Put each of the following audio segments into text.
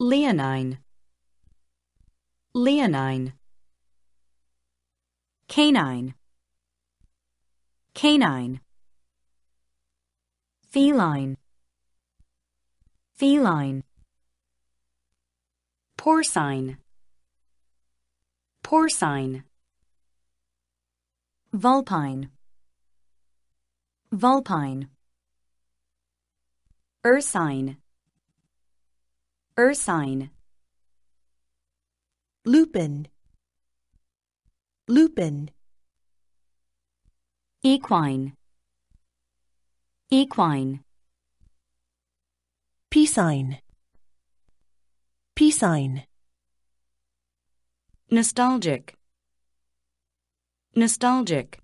leonine leonine canine canine feline feline porcine porcine vulpine vulpine ursine Ursine Lupin Lupin Equine Equine Pisine Pisine Nostalgic Nostalgic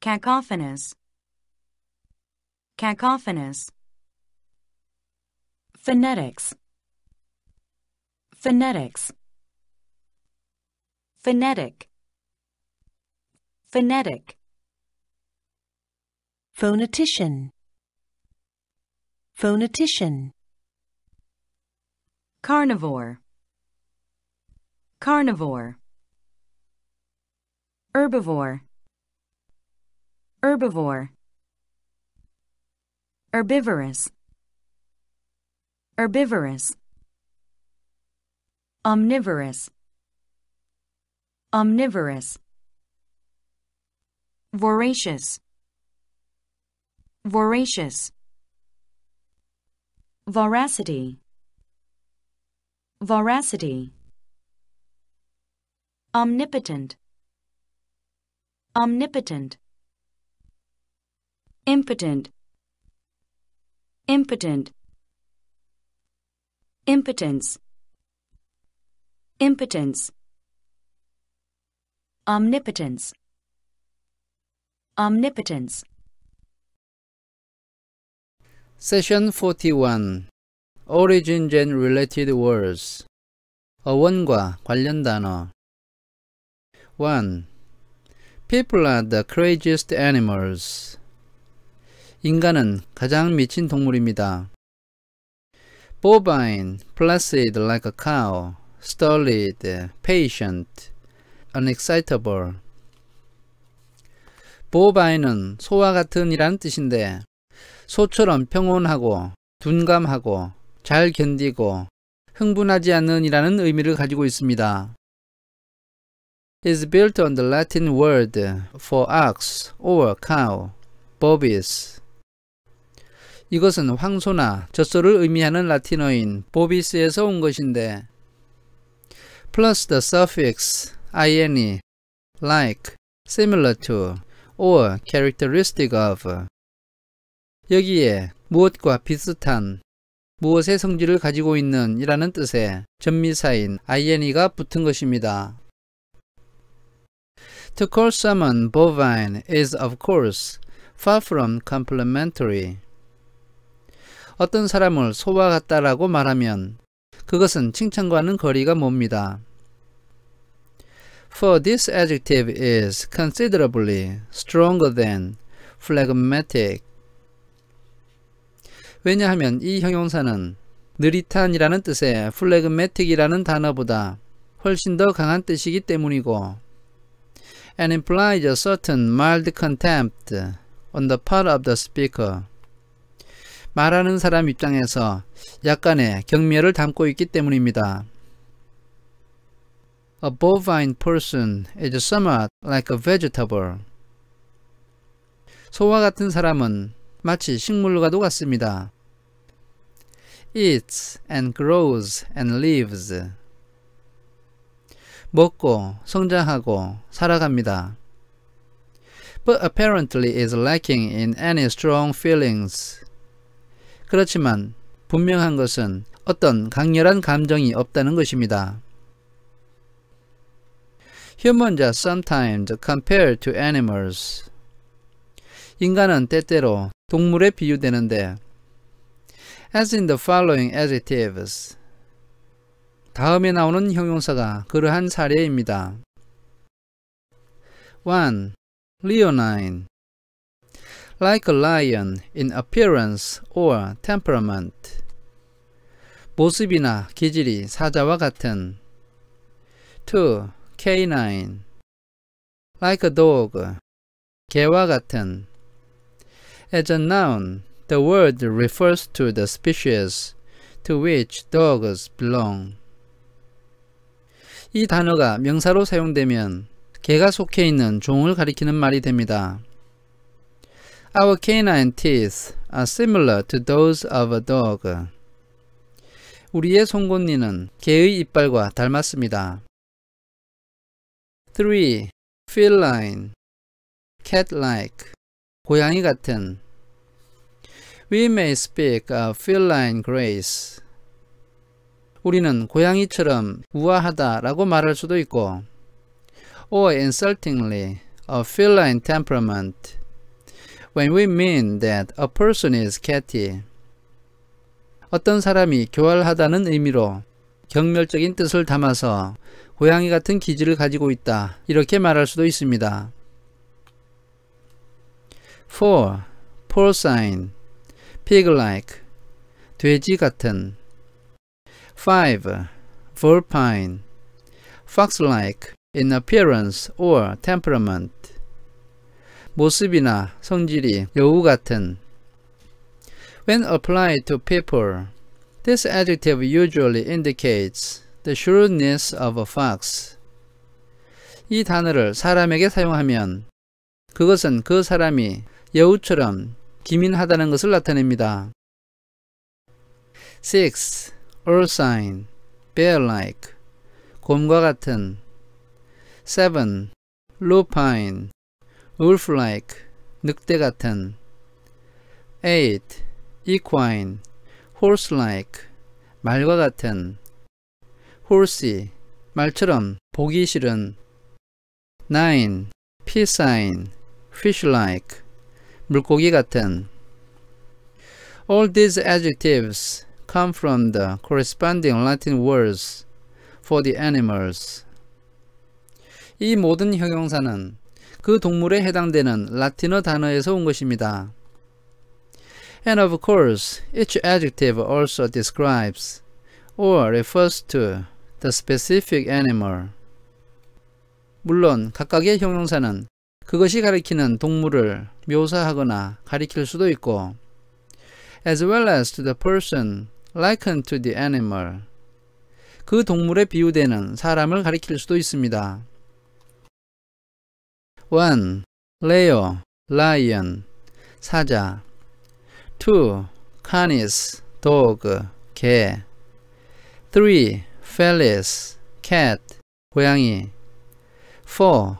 Cacophonous Cacophonous Phonetics. Phonetics. Phonetic. Phonetic. Phonetician. Phonetician. Carnivore. Carnivore. Herbivore. Herbivore. Herbivorous herbivorous omnivorous omnivorous voracious voracious voracity voracity omnipotent omnipotent impotent impotent impotence impotence omnipotence omnipotence Session 41 Origins and Related Words 어원과 관련 단어 1. People are the craziest animals. 인간은 가장 미친 동물입니다. bovine, placid like a cow, stolid, patient, unexcitable. bovine은 소와 같은 이란 뜻인데 소처럼 평온하고 둔감하고 잘 견디고 흥분하지 않는 이라는 의미를 가지고 있습니다. is built on the Latin word for ox or cow, bovis. 이것은 황소나 젖소를 의미하는 라틴어인 보비스에서 온 것인데 plus the suffix ine, like, similar to, or characteristic of 여기에 무엇과 비슷한 무엇의 성질을 가지고 있는 이라는 뜻의 전미사인 ing가 붙은 것입니다. To call someone bovine is of course far from complimentary. 어떤 사람을 소와 같다라고 말하면 그것은 칭찬과는 거리가 멉니다. For this adjective is considerably stronger than phlegmatic. 왜냐하면 이 형용사는 느릿한이라는 뜻의 phlegmatic이라는 단어보다 훨씬 더 강한 뜻이기 때문이고 and implies a certain mild contempt on the part of the speaker. 말하는 사람 입장에서 약간의 경멸을 담고 있기 때문입니다. A bovine person is somewhat like a vegetable. 소와 같은 사람은 마치 식물과도 같습니다. eats and grows and lives. 먹고 성장하고 살아갑니다. But apparently is lacking in any strong feelings. 그렇지만 분명한 것은 어떤 강렬한 감정이 없다는 것입니다. Humans are sometimes compared to animals. 인간은 때때로 동물에 비유되는데 as in the following adjectives 다음에 나오는 형용사가 그러한 사례입니다. 1. Leonine like a lion in appearance or temperament. 모습이나 기질이 사자와 같은 2. canine like a dog 개와 같은 As a noun, the word refers to the species to which dogs belong. 이 단어가 명사로 사용되면 개가 속해 있는 종을 가리키는 말이 됩니다. Our canine teeth are similar to those of a dog. 우리의 송곳니는 개의 이빨과 닮았습니다. 3. Feline Cat-like 고양이 같은 We may speak of feline grace. 우리는 고양이처럼 우아하다 라고 말할 수도 있고 or insultingly a f feline temperament When we mean that a person is catty, 어떤 사람이 교활하다는 의미로 경멸적인 뜻을 담아서 고양이 같은 기질을 가지고 있다 이렇게 말할 수도 있습니다. 4. porcine, pig-like, 돼지 같은 5. vulpine, fox-like in appearance or temperament 모습이나 성질이 여우 같은 When applied to people, this adjective usually indicates the shrewdness of a fox. 이 단어를 사람에게 사용하면 그것은 그 사람이 여우처럼 기민하다는 것을 나타냅니다. 6. Ursine, bear-like, 곰과 같은 7. Lupine, wolf-like, 늑대 같은 8. equine, horse-like, 말과 같은 horsey, 말처럼 보기 싫은 9. piscine, fish-like, 물고기 같은 All these adjectives come from the corresponding Latin words for the animals. 이 모든 형용사는 그 동물에 해당되는 라틴어 단어에서 온 것입니다. And of course, each adjective also describes or refers to the specific animal. 물론 각각의 형용사는 그것이 가리키는 동물을 묘사하거나 가리킬 수도 있고 as well as to the person likened to the animal 그 동물에 비유되는 사람을 가리킬 수도 있습니다. 1. Leo, lion, 사자 2. 카니스, dog, 개 3. 펠리스, cat, 고양이 4.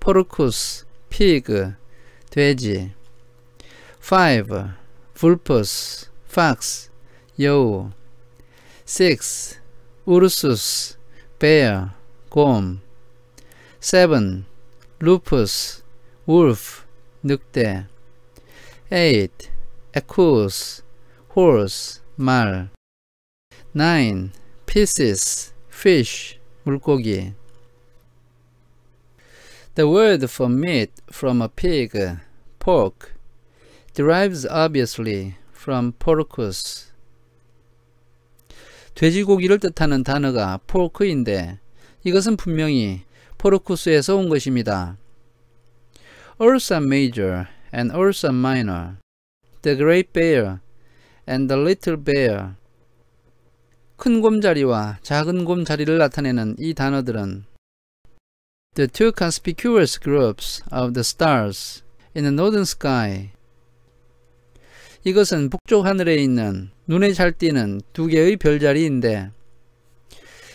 포 c u s pig, 돼지 5. vulpus, fox, 여우 6. ursus, bear, 곰 7. 루푸스, 울프, 늑대 8. 에쿠스, horse, 말 9. pieces, fish, 물고기 The word for meat from a pig, pork, derives obviously from porcus. 돼지고기를 뜻하는 단어가 pork인데 이것은 분명히 포르쿠스에서 온 것입니다. Ursa Major and Ursa Minor, The Great Bear and the Little Bear. 큰 곰자리와 작은 곰자리를 나타내는 이 단어들은 The two conspicuous groups of the stars in the northern sky. 이것은 북쪽 하늘에 있는 눈에 잘 띄는 두 개의 별자리인데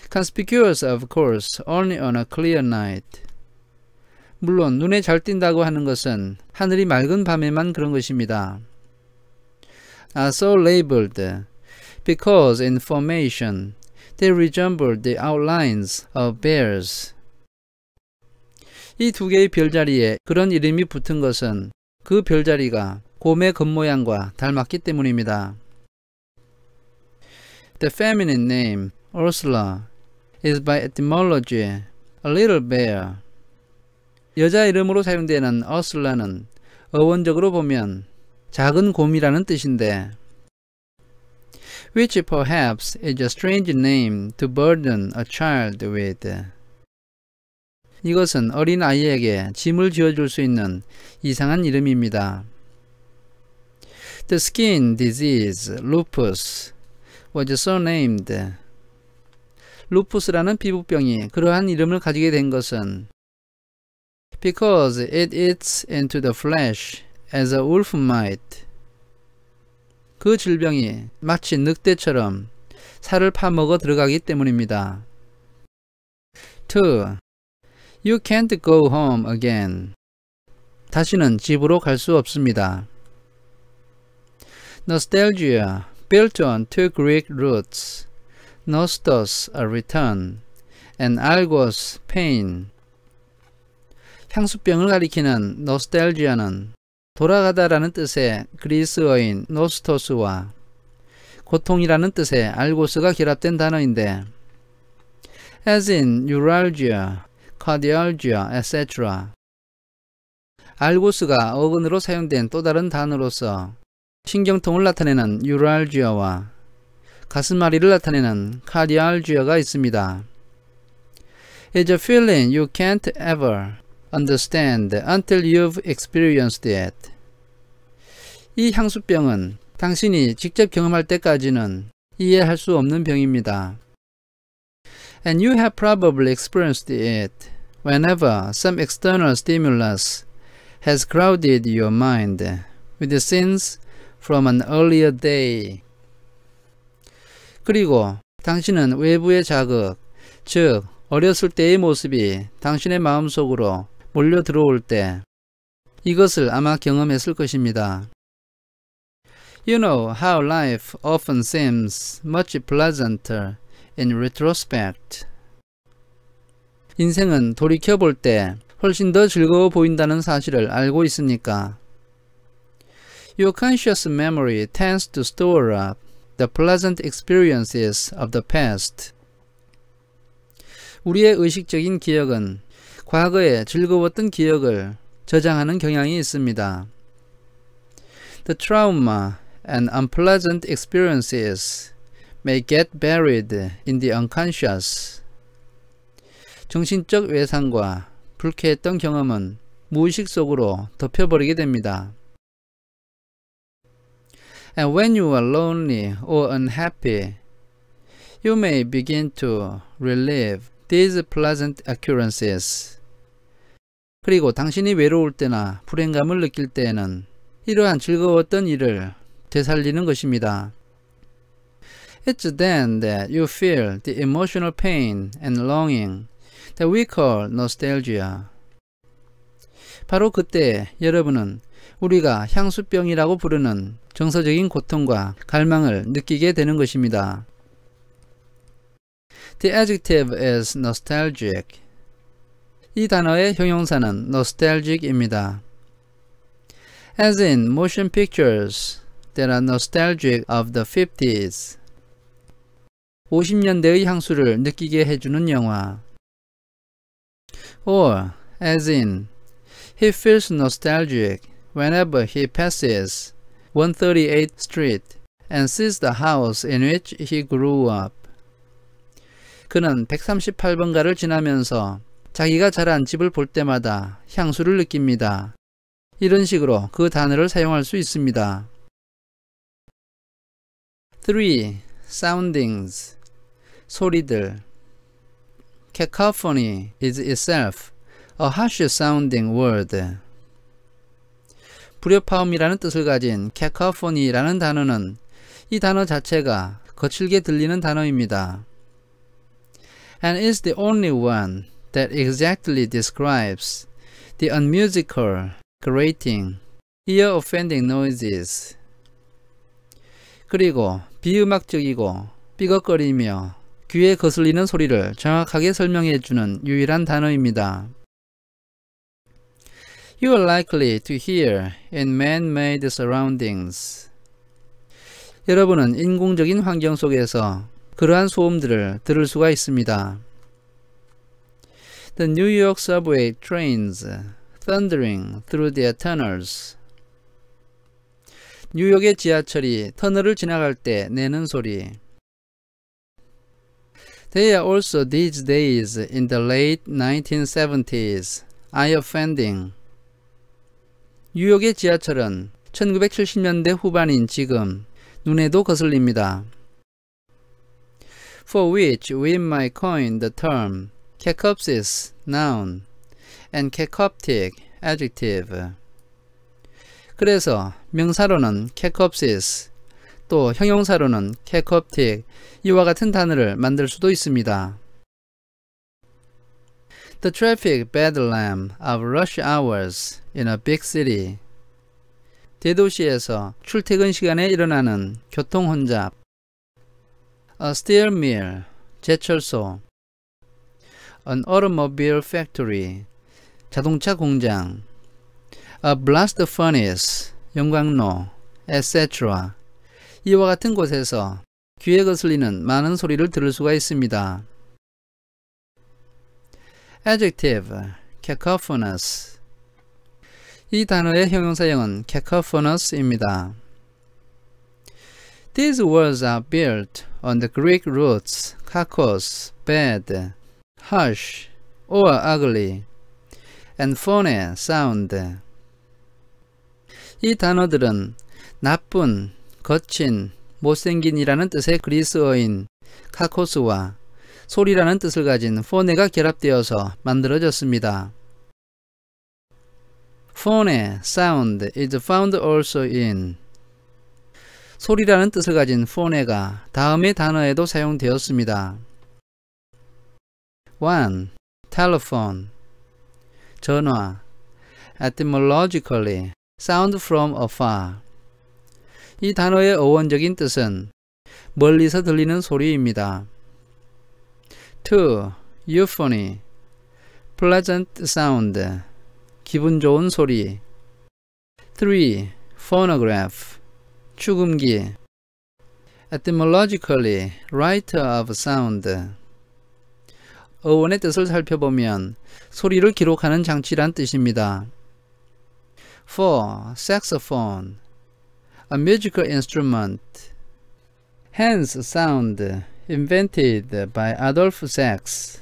Conspicuous, of course, only on a clear night. 물론 눈에 잘 띈다고 하는 것은 하늘이 맑은 밤에만 그런 것입니다. are so labeled because in formation they resemble the outlines of bears. 이 두 개의 별자리에 그런 이름이 붙은 것은 그 별자리가 곰의 겉모양과 닮았기 때문입니다. The feminine name Ursula is by etymology a little bear. 여자 이름으로 사용되는 어슬라는 어원적으로 보면 작은 곰이라는 뜻인데 which perhaps is a strange name to burden a child with. 이것은 어린 아이에게 짐을 지어줄 수 있는 이상한 이름입니다. The skin disease, lupus, was so named 루푸스라는 피부병이 그러한 이름을 가지게 된 것은 because it eats into the flesh as a wolf might. 그 질병이 마치 늑대처럼 살을 파먹어 들어가기 때문입니다. 2. You can't go home again. 다시는 집으로 갈 수 없습니다. Nostalgia built on two Greek roots. nostos a return, and algos pain. 향수병을 가리키는 nostalgia는 돌아가다라는 뜻의 그리스어인 nostos와 고통이라는 뜻의 알고스가 결합된 단어인데 as in neuralgia, cardialgia, etc. 알고스가 어근으로 사용된 또 다른 단어로서 신경통을 나타내는 neuralgia와 가슴앓이를 나타내는 카디알주야가 있습니다. It's a feeling you can't ever understand until you've experienced it. 이 향수병은 당신이 직접 경험할 때까지는 이해할 수 없는 병입니다. And you have probably experienced it whenever some external stimulus has crowded your mind with the scenes from an earlier day. 그리고 당신은 외부의 자극, 즉 어렸을 때의 모습이 당신의 마음속으로 몰려 들어올 때 이것을 아마 경험했을 것입니다. You know how life often seems much pleasanter in retrospect. 인생은 돌이켜 볼 때 훨씬 더 즐거워 보인다는 사실을 알고 있습니까? Your conscious memory tends to store up the pleasant experiences of the past. 우리의 의식적인 기억은 과거의 즐거웠던 기억을 저장하는 경향이 있습니다. The trauma and unpleasant experiences may get buried in the unconscious. 정신적 외상과 불쾌했던 경험은 무의식 속으로 덮여버리게 됩니다. And when you are lonely or unhappy, you may begin to relive these pleasant occurrences. 그리고 당신이 외로울 때나 불행감을 느낄 때에는 이러한 즐거웠던 일을 되살리는 것입니다. It's then that you feel the emotional pain and longing that we call nostalgia. 바로 그때 여러분은 우리가 향수병이라고 부르는 정서적인 고통과 갈망을 느끼게 되는 것입니다. The adjective is nostalgic. 이 단어의 형용사는 nostalgic입니다. As in motion pictures, there are nostalgic of the 50s. 50년대의 향수를 느끼게 해주는 영화. Or, as in, he feels nostalgic whenever he passes 138th Street and sees the house in which he grew up. 그는 138번가를 지나면서 자기가 자란 집을 볼 때마다 향수를 느낍니다. 이런 식으로 그 단어를 사용할 수 있습니다. 3. Soundings 소리들 Cacophony is itself a harsh sounding word. 불협화음이라는 뜻을 가진 캐카포니라는 단어는 이 단어 자체가 거칠게 들리는 단어입니다. and is the only one that exactly describes the unmusical, grating, ear-offending noises. 그리고 비음악적이고 삐걱거리며 귀에 거슬리는 소리를 정확하게 설명해주는 유일한 단어입니다. you are likely to hear in man-made surroundings. 여러분은 인공적인 환경 속에서 그러한 소음들을 들을 수가 있습니다. The New York subway trains thundering through their tunnels. 뉴욕의 지하철이 터널을 지나갈 때 내는 소리. They are also these days in the late 1970s eye offending. 뉴욕의 지하철은 1970년대 후반인 지금 눈에도 거슬립니다. For which we might coin the term cacopsis noun and cacoptic adjective. 그래서 명사로는 cacopsis 또 형용사로는 cacoptic 이와 같은 단어를 만들 수도 있습니다. The traffic bedlam of rush hours in a big city. 대도시에서 출퇴근 시간에 일어나는 교통 혼잡. A steel mill, 제철소. An automobile factory, 자동차 공장. A blast furnace, 영광로, etc. 이와 같은 곳에서 귀에 거슬리는 많은 소리를 들을 수가 있습니다. adjective, cacophonous. 이 단어의 형용사형은 cacophonous입니다. These words are built on the Greek roots kakos, bad, harsh, or ugly, and phone, sound. 이 단어들은 나쁜, 거친, 못생긴이라는 뜻의 그리스어인 카코스와 소리라는 뜻을 가진 p h o n e 가 결합되어서 만들어졌습니다. phone 의 sound is found also in 소리라는 뜻을 가진 phone가 다음의 단어에도 사용되었습니다. 1. telephone 전화 etymologically sound from afar 이 단어의 어원적인 뜻은 멀리서 들리는 소리입니다. 2. euphony pleasant sound 기분 좋은 소리 3. phonograph 축음기 etymologically writer of sound 어원의 뜻을 살펴보면 소리를 기록하는 장치란 뜻입니다. 4. saxophone a musical instrument hands sound invented by Adolf Sachs.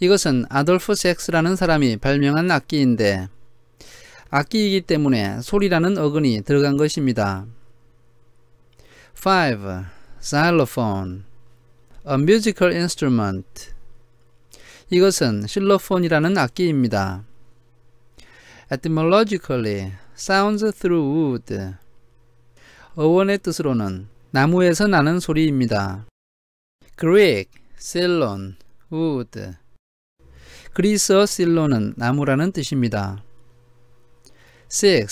이것은 아돌프 섹스라는 사람이 발명한 악기인데 악기이기 때문에 소리라는 어근이 들어간 것입니다. 5. Xylophone A musical instrument 이것은 실로폰이라는 악기입니다. Etymologically, sounds through wood 어원의 뜻으로는 나무에서 나는 소리입니다. Greek, silon, wood 그리스어 실론은 나무라는 뜻입니다. 6.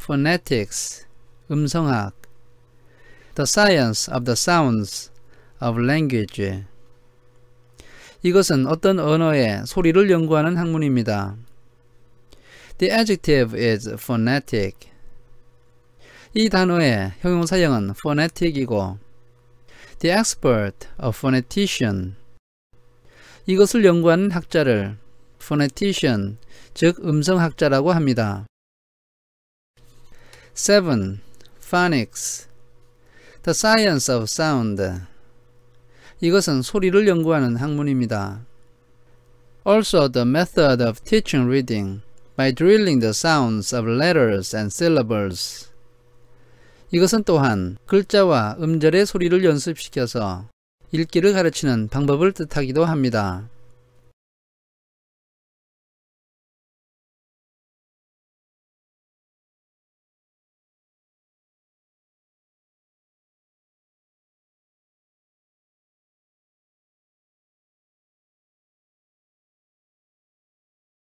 Phonetics 음성학 The science of the sounds of language 이것은 어떤 언어의 소리를 연구하는 학문입니다. The adjective is phonetic. 이 단어의 형용사형은 phonetic이고 the expert, a phonetician 이것을 연구하는 학자를 phonetician, 즉 음성학자라고 합니다. 7. phonics The science of sound 이것은 소리를 연구하는 학문입니다. Also the method of teaching reading by drilling the sounds of letters and syllables 이것은 또한 글자와 음절의 소리를 연습시켜서 읽기를 가르치는 방법을 뜻하기도 합니다.